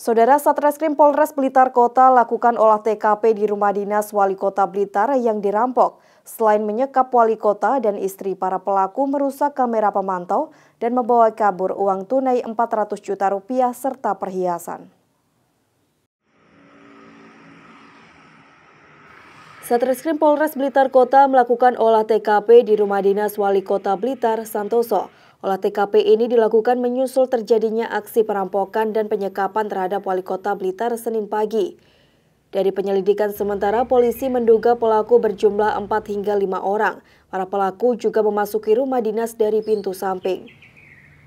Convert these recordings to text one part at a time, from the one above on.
Saudara Satreskrim Polres Blitar Kota lakukan olah TKP di rumah dinas wali kota Blitar yang dirampok. Selain menyekap wali kota dan istri para pelaku merusak kamera pemantau dan membawa kabur uang tunai 400 juta rupiah serta perhiasan. Satreskrim Polres Blitar Kota melakukan olah TKP di Rumah Dinas Wali Kota Blitar, Santoso. Olah TKP ini dilakukan menyusul terjadinya aksi perampokan dan penyekapan terhadap Wali Kota Blitar Senin pagi. Dari penyelidikan sementara, polisi menduga pelaku berjumlah 4 hingga 5 orang. Para pelaku juga memasuki rumah dinas dari pintu samping.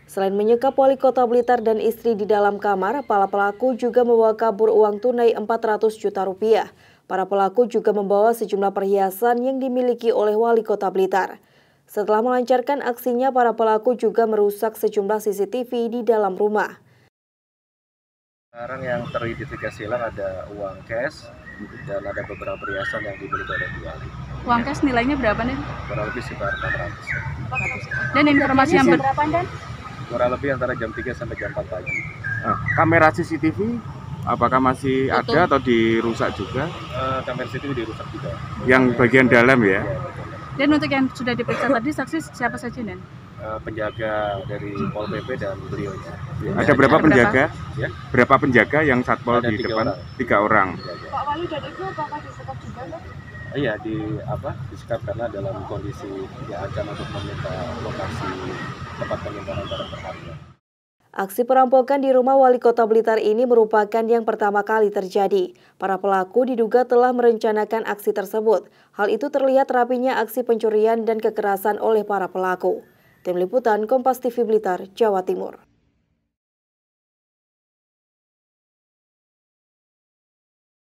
Selain menyekap wali kota Blitar dan istri di dalam kamar, para pelaku juga membawa kabur uang tunai 400 juta rupiah. Para pelaku juga membawa sejumlah perhiasan yang dimiliki oleh wali kota Blitar. Setelah melancarkan aksinya, para pelaku juga merusak sejumlah CCTV di dalam rumah. Barang yang teridentifikasi hilang ada uang cash dan ada beberapa perhiasan yang dibeli oleh dua Uang cash nilainya berapa nih? Kurang lebih sekitar 400. Dan informasi yang berapa, Dan? Kurang lebih antara jam 3 sampai jam 4 pagi. Nah, kamera CCTV apakah masih betul. ada atau dirusak juga? Uh, eh, kamera CCTV dirusak juga. Yang bagian dalam ya? Dan untuk yang sudah diperiksa tadi saksi siapa saja Nen? Eh, penjaga dari Pol PP dan beliau ya. Ada berapa penjaga? Berapa? Ya? berapa penjaga yang satpol ada di tiga depan? Orang. Tiga orang. Pak Wali dan Ibu apakah disekap juga nih? Iya di apa disekap karena dalam kondisi ya akan untuk meminta lokasi tempat penyimpanan barang-barang. Aksi perampokan di rumah wali kota Blitar ini merupakan yang pertama kali terjadi. Para pelaku diduga telah merencanakan aksi tersebut. Hal itu terlihat rapinya aksi pencurian dan kekerasan oleh para pelaku. Tim Liputan Kompas TV Blitar, Jawa Timur.